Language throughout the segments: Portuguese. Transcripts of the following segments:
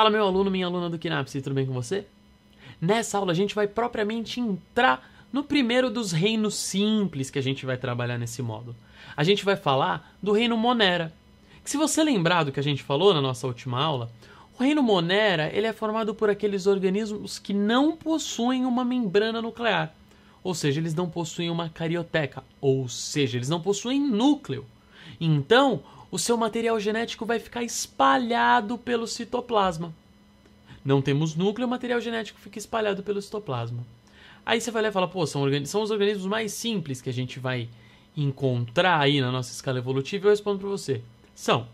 Fala meu aluno, minha aluna do Kinapse, tudo bem com você? Nessa aula a gente vai propriamente entrar no primeiro dos reinos simples que a gente vai trabalhar nesse módulo. A gente vai falar do reino Monera. Que se você lembrar do que a gente falou na nossa última aula, o reino Monera ele é formado por aqueles organismos que não possuem uma membrana nuclear, ou seja, eles não possuem uma carioteca, ou seja, eles não possuem núcleo. Então, o seu material genético vai ficar espalhado pelo citoplasma. Não temos núcleo, o material genético fica espalhado pelo citoplasma. Aí você vai lá e fala, pô, são, são os organismos mais simples que a gente vai encontrar aí na nossa escala evolutiva? Eu respondo para você, são.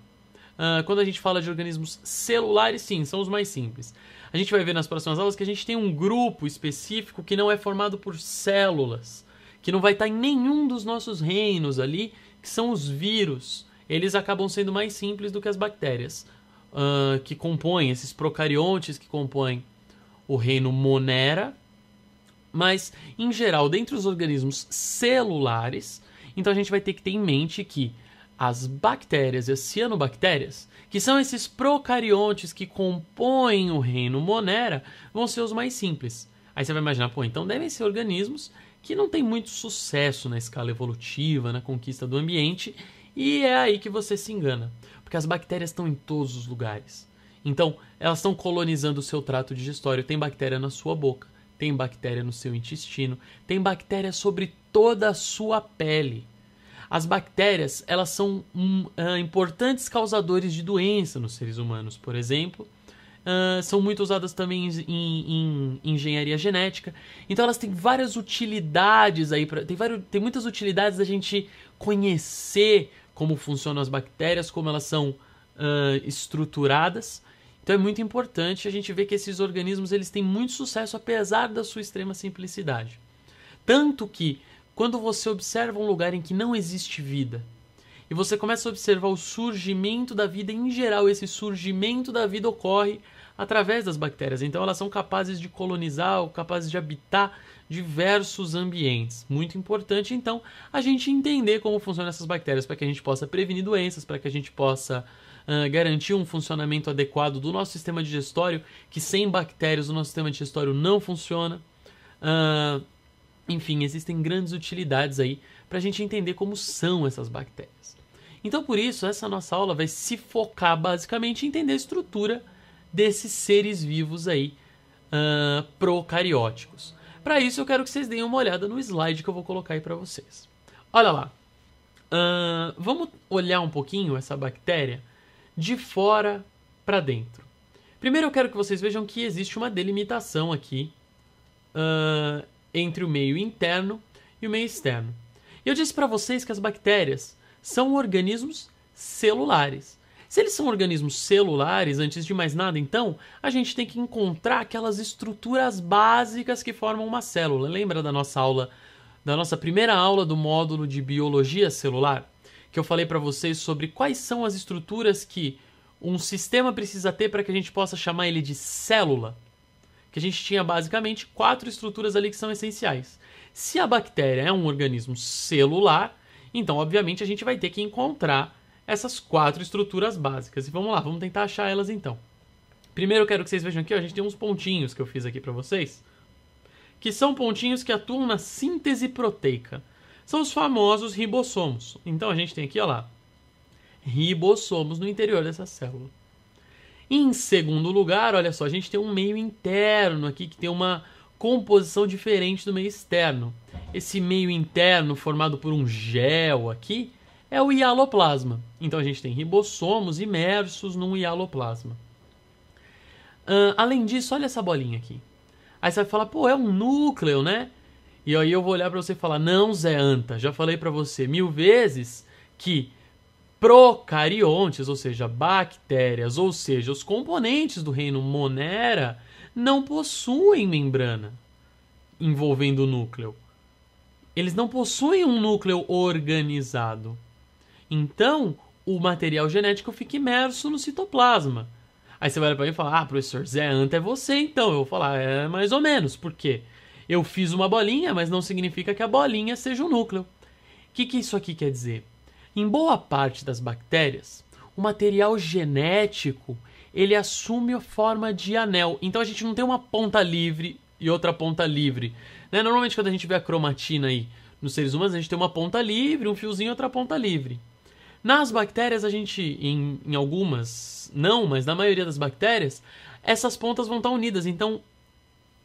Uh, quando a gente fala de organismos celulares, sim, são os mais simples. A gente vai ver nas próximas aulas que a gente tem um grupo específico que não é formado por células, que não vai estar tá em nenhum dos nossos reinos ali, que são os vírus eles acabam sendo mais simples do que as bactérias uh, que compõem, esses procariontes que compõem o reino Monera. Mas, em geral, dentre os organismos celulares, então a gente vai ter que ter em mente que as bactérias e as cianobactérias, que são esses procariontes que compõem o reino Monera, vão ser os mais simples. Aí você vai imaginar, pô, então devem ser organismos que não têm muito sucesso na escala evolutiva, na conquista do ambiente, e é aí que você se engana, porque as bactérias estão em todos os lugares. Então, elas estão colonizando o seu trato digestório. Tem bactéria na sua boca, tem bactéria no seu intestino, tem bactéria sobre toda a sua pele. As bactérias, elas são um, uh, ah, importantes causadores de doença nos seres humanos, por exemplo. Uh, são muito usadas também em, em, em, engenharia genética. Então elas têm várias utilidades aí, pra, tem, várias, tem muitas utilidades da gente conhecer como funcionam as bactérias, como elas são uh, estruturadas. Então é muito importante a gente ver que esses organismos eles têm muito sucesso apesar da sua extrema simplicidade. Tanto que quando você observa um lugar em que não existe vida e você começa a observar o surgimento da vida em geral, esse surgimento da vida ocorre através das bactérias. Então elas são capazes de colonizar ou capazes de habitar diversos ambientes. Muito importante, então, a gente entender como funcionam essas bactérias para que a gente possa prevenir doenças, para que a gente possa uh, garantir um funcionamento adequado do nosso sistema digestório, que sem bactérias o nosso sistema digestório não funciona. Uh, enfim, existem grandes utilidades aí para a gente entender como são essas bactérias. Então, por isso, essa nossa aula vai se focar basicamente em entender a estrutura desses seres vivos aí uh, ah, procarióticos. Para isso, eu quero que vocês deem uma olhada no slide que eu vou colocar aí para vocês. Olha lá. Uh, vamos olhar um pouquinho essa bactéria de fora para dentro. Primeiro, eu quero que vocês vejam que existe uma delimitação aqui uh, entre o meio interno e o meio externo. Eu disse para vocês que as bactérias são organismos celulares. Se eles são organismos celulares, antes de mais nada, então, a gente tem que encontrar aquelas estruturas básicas que formam uma célula. Lembra da nossa aula, da nossa primeira aula do módulo de biologia celular, que eu falei para vocês sobre quais são as estruturas que um sistema precisa ter para que a gente possa chamar ele de célula? Que a gente tinha basicamente quatro estruturas ali que são essenciais. Se a bactéria é um organismo celular, então obviamente a gente vai ter que encontrar essas quatro estruturas básicas. E vamos lá, vamos tentar achar elas então. Primeiro eu quero que vocês vejam aqui, ó, a gente tem uns pontinhos que eu fiz aqui para vocês, que são pontinhos que atuam na síntese proteica. São os famosos ribossomos. Então a gente tem aqui, ó lá, ribossomos no interior dessa célula. Em segundo lugar, olha só, a gente tem um meio interno aqui que tem uma composição diferente do meio externo. Esse meio interno formado por um gel aqui, é o hialoplasma. Então a gente tem ribossomos imersos num hialoplasma. Uh, além disso, olha essa bolinha aqui. Aí você vai falar, pô, é um núcleo, né? E aí eu vou olhar para você e falar, não, Zé Anta, já falei para você mil vezes que procariontes, ou seja, bactérias, ou seja, os componentes do reino Monera, não possuem membrana envolvendo o núcleo. Eles não possuem um núcleo organizado. Então, o material genético fica imerso no citoplasma. Aí você vai para mim e falar, Ah, professor, Zé Anta é você então. Eu vou falar: É mais ou menos, por quê? Eu fiz uma bolinha, mas não significa que a bolinha seja o um núcleo. O que, que isso aqui quer dizer? Em boa parte das bactérias, o material genético ele assume a forma de anel. Então a gente não tem uma ponta livre e outra ponta livre. Né? Normalmente quando a gente vê a cromatina aí nos seres humanos, a gente tem uma ponta livre, um fiozinho e outra ponta livre. Nas bactérias, a gente, em, em algumas, não, mas na maioria das bactérias, essas pontas vão estar unidas. Então,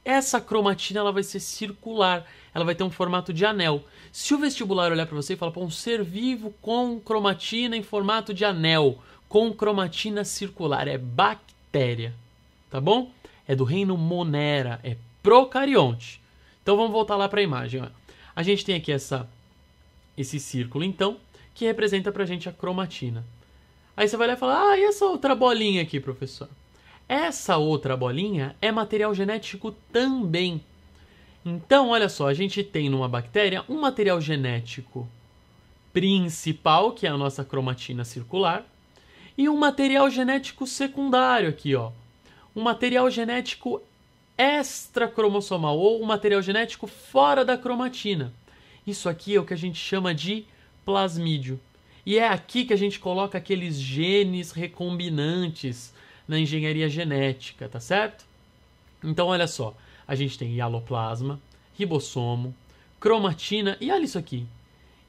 essa cromatina ela vai ser circular, ela vai ter um formato de anel. Se o vestibular olhar para você e falar, pô, um ser vivo com cromatina em formato de anel, com cromatina circular, é bactéria, tá bom? É do reino Monera, é procarionte. Então vamos voltar lá para a imagem. A gente tem aqui essa, esse círculo, então, que representa pra gente a cromatina. Aí você vai lá e fala: Ah, e essa outra bolinha aqui, professor? Essa outra bolinha é material genético também. Então, olha só, a gente tem numa bactéria um material genético principal, que é a nossa cromatina circular, e um material genético secundário aqui, ó. Um material genético extracromossomal ou um material genético fora da cromatina. Isso aqui é o que a gente chama de plasmídio. E é aqui que a gente coloca aqueles genes recombinantes na engenharia genética, tá certo? Então, olha só, a gente tem hialoplasma, ribossomo, cromatina e olha isso aqui.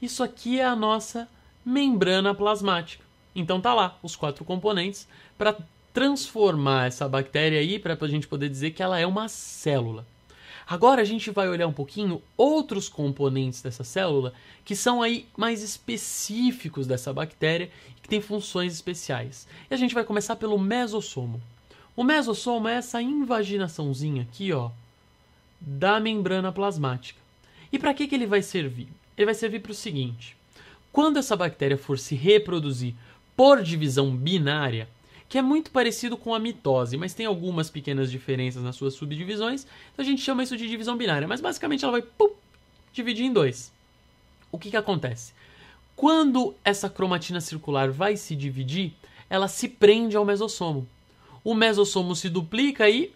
Isso aqui é a nossa membrana plasmática. Então tá lá os quatro componentes para transformar essa bactéria aí para a gente poder dizer que ela é uma célula. Agora a gente vai olhar um pouquinho outros componentes dessa célula que são aí mais específicos dessa bactéria e que tem funções especiais. E a gente vai começar pelo mesossomo. O mesossomo é essa invaginaçãozinha aqui, ó, da membrana plasmática. E para que, que ele vai servir? Ele vai servir para o seguinte: quando essa bactéria for se reproduzir por divisão binária, que é muito parecido com a mitose, mas tem algumas pequenas diferenças nas suas subdivisões, então a gente chama isso de divisão binária, mas basicamente ela vai pum, dividir em dois. O que, que acontece? Quando essa cromatina circular vai se dividir, ela se prende ao mesossomo. O mesossomo se duplica e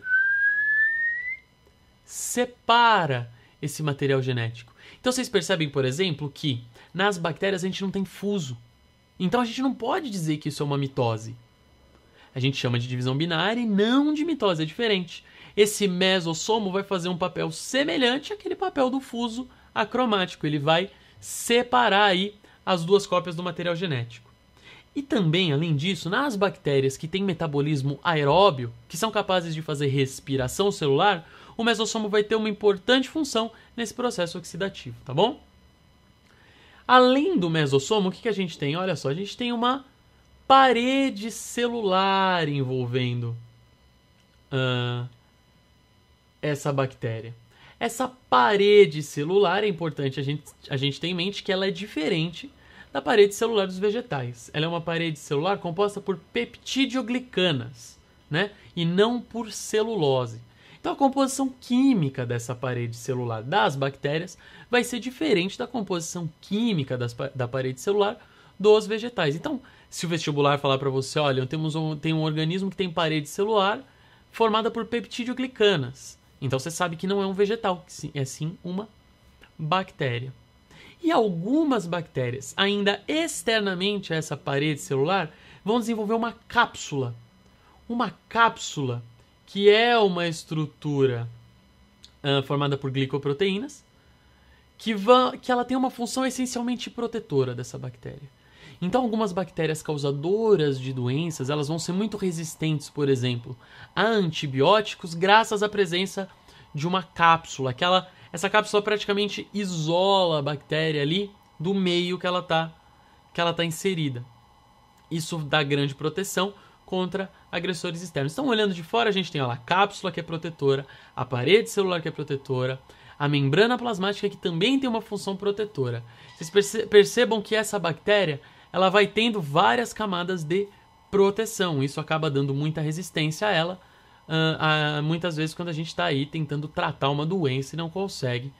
separa esse material genético. Então vocês percebem, por exemplo, que nas bactérias a gente não tem fuso. Então a gente não pode dizer que isso é uma mitose a gente chama de divisão binária e não de mitose, é diferente. Esse mesossomo vai fazer um papel semelhante àquele papel do fuso acromático, ele vai separar aí as duas cópias do material genético. E também, além disso, nas bactérias que têm metabolismo aeróbio, que são capazes de fazer respiração celular, o mesossomo vai ter uma importante função nesse processo oxidativo, tá bom? Além do mesossomo, o que, que a gente tem? Olha só, a gente tem uma parede celular envolvendo uh, essa bactéria. Essa parede celular é importante a gente, a gente ter em mente que ela é diferente da parede celular dos vegetais. Ela é uma parede celular composta por peptidioglicanas, né? E não por celulose. Então a composição química dessa parede celular das bactérias vai ser diferente da composição química das, da parede celular dos vegetais. Então, se o vestibular falar para você, olha, temos um, tem um organismo que tem parede celular formada por peptidoglicanas. Então você sabe que não é um vegetal, é sim uma bactéria. E algumas bactérias, ainda externamente a essa parede celular, vão desenvolver uma cápsula. Uma cápsula que é uma estrutura uh, formada por glicoproteínas, que, vão, que ela tem uma função essencialmente protetora dessa bactéria. Então algumas bactérias causadoras de doenças, elas vão ser muito resistentes, por exemplo, a antibióticos graças à presença de uma cápsula, Aquela, essa cápsula praticamente isola a bactéria ali do meio que ela está que ela tá inserida. Isso dá grande proteção contra agressores externos. Então, olhando de fora, a gente tem ó, a cápsula que é protetora, a parede celular que é protetora, a membrana plasmática que também tem uma função protetora. Vocês percebam que essa bactéria ela vai tendo várias camadas de proteção. Isso acaba dando muita resistência a ela. Uh, uh, muitas vezes quando a gente está aí tentando tratar uma doença e não consegue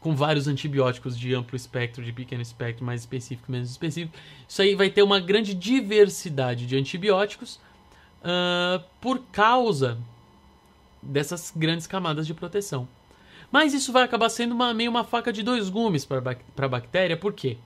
com vários antibióticos de amplo espectro, de pequeno espectro, mais específico, menos específico. Isso aí vai ter uma grande diversidade de antibióticos uh, por causa dessas grandes camadas de proteção. Mas isso vai acabar sendo uma, meio uma faca de dois gumes para a bactéria, por quê?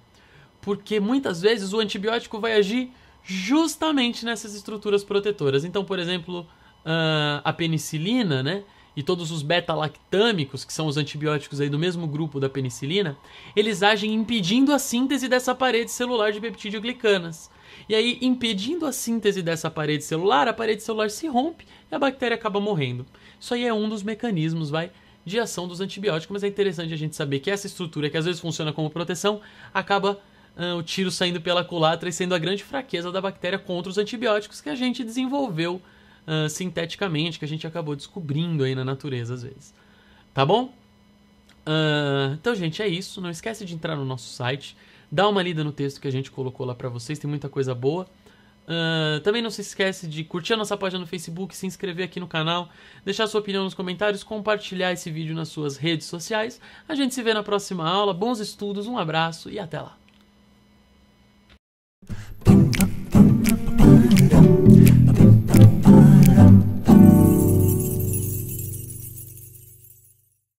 porque muitas vezes o antibiótico vai agir justamente nessas estruturas protetoras. Então, por exemplo, ah, a penicilina, né? E todos os beta-lactâmicos, que são os antibióticos aí do mesmo grupo da penicilina, eles agem impedindo a síntese dessa parede celular de peptidoglicanas. E aí, impedindo a síntese dessa parede celular, a parede celular se rompe e a bactéria acaba morrendo. Isso aí é um dos mecanismos, vai, de ação dos antibióticos, mas é interessante a gente saber que essa estrutura, que às vezes funciona como proteção, acaba ah, o tiro saindo pela culatra e sendo a grande fraqueza da bactéria contra os antibióticos que a gente desenvolveu ah, sinteticamente, que a gente acabou descobrindo aí na natureza às vezes. Tá bom? Ah, então, gente, é isso. Não esquece de entrar no nosso site, dá uma lida no texto que a gente colocou lá para vocês, tem muita coisa boa. Uh, também não se esquece de curtir a nossa página no Facebook, se inscrever aqui no canal, deixar sua opinião nos comentários, compartilhar esse vídeo nas suas redes sociais. A gente se vê na próxima aula, bons estudos, um abraço e até lá!